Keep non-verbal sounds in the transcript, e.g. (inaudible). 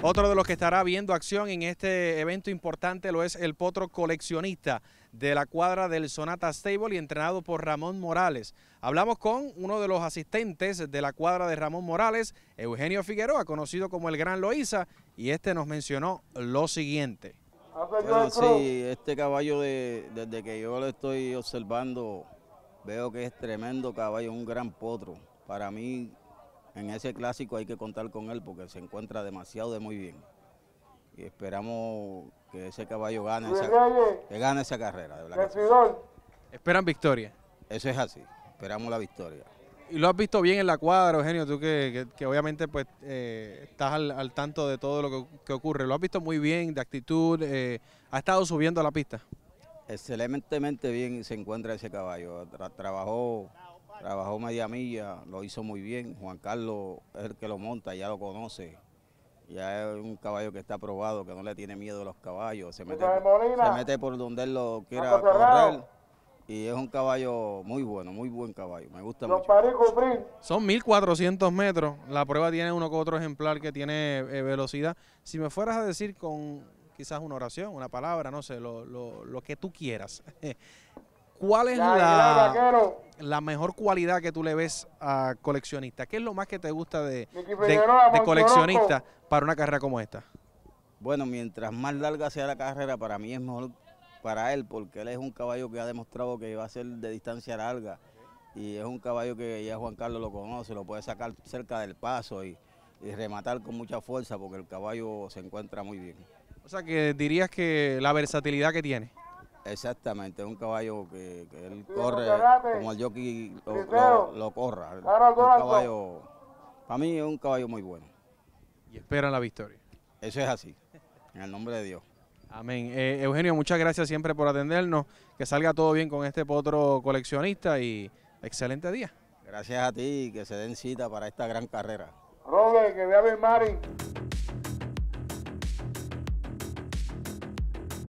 Otro de los que estará viendo acción en este evento importante lo es el potro coleccionista de la cuadra del Sonata Stable y entrenado por Ramón Morales. Hablamos con uno de los asistentes de la cuadra de Ramón Morales, Eugenio Figueroa, conocido como el Gran Loíza, y este nos mencionó lo siguiente. sí, este caballo desde que yo lo estoy observando, veo que es tremendo caballo, un gran potro. Para mí en ese clásico hay que contar con él porque se encuentra demasiado de muy bien. Y esperamos que ese caballo gane, esa, que gane esa carrera. Esperan victoria. Eso es así, esperamos la victoria. Y lo has visto bien en la cuadra, Eugenio, tú que, obviamente pues eh, estás al, tanto de todo lo que, ocurre. Lo has visto muy bien, de actitud, eh, ha estado subiendo a la pista. Excelentemente bien se encuentra ese caballo, trabajó media milla, lo hizo muy bien. Juan Carlos es el que lo monta, ya lo conoce. Ya es un caballo que está probado, que no le tiene miedo a los caballos. Se mete, se mete por donde él lo quiera correr. Y es un caballo muy bueno, muy buen caballo. Me gusta mucho. Son 1400 metros. La prueba tiene uno con otro ejemplar que tiene eh, velocidad. Si me fueras a decir con quizás una oración, una palabra, no sé, lo, que tú quieras. (laughs) ¿Cuál es la la mejor cualidad que tú le ves a coleccionista? ¿Qué es lo más que te gusta de, de, coleccionista para una carrera como esta? Bueno, mientras más larga sea la carrera, para mí es mejor para él, porque él es un caballo que ha demostrado que va a ser de distancia larga. Y es un caballo que ya Juan Carlos lo conoce, lo puede sacar cerca del paso y rematar con mucha fuerza, porque el caballo se encuentra muy bien. O sea, que dirías que la versatilidad que tiene. Exactamente, es un caballo que, él corre como el jockey lo, corra. para mí es un caballo muy bueno. Y esperan la victoria. Eso es así, en el nombre de Dios. Amén. Eh, Eugenio, muchas gracias siempre por atendernos. Que salga todo bien con este potro coleccionista y excelente día. Gracias a ti y que se den cita para esta gran carrera. Robert, que vea Mari.